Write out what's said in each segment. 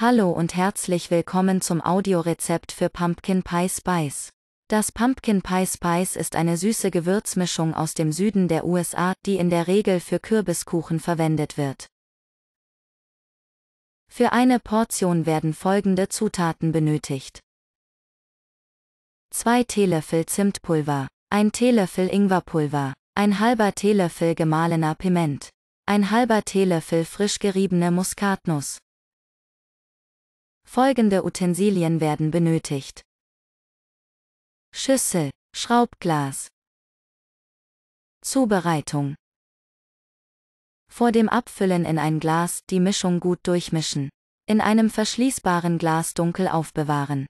Hallo und herzlich willkommen zum Audiorezept für Pumpkin Pie Spice. Das Pumpkin Pie Spice ist eine süße Gewürzmischung aus dem Süden der USA, die in der Regel für Kürbiskuchen verwendet wird. Für eine Portion werden folgende Zutaten benötigt. 2 Teelöffel Zimtpulver, 1 Teelöffel Ingwerpulver, 1 halber Teelöffel gemahlener Piment, 1 halber Teelöffel frisch geriebene Muskatnuss, Folgende Utensilien werden benötigt. Schüssel, Schraubglas. Zubereitung. Vor dem Abfüllen in ein Glas die Mischung gut durchmischen. In einem verschließbaren Glas dunkel aufbewahren.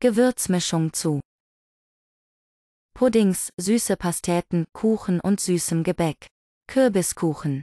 Gewürzmischung zu. Puddings, süße Pasteten, Kuchen und süßem Gebäck. Kürbiskuchen.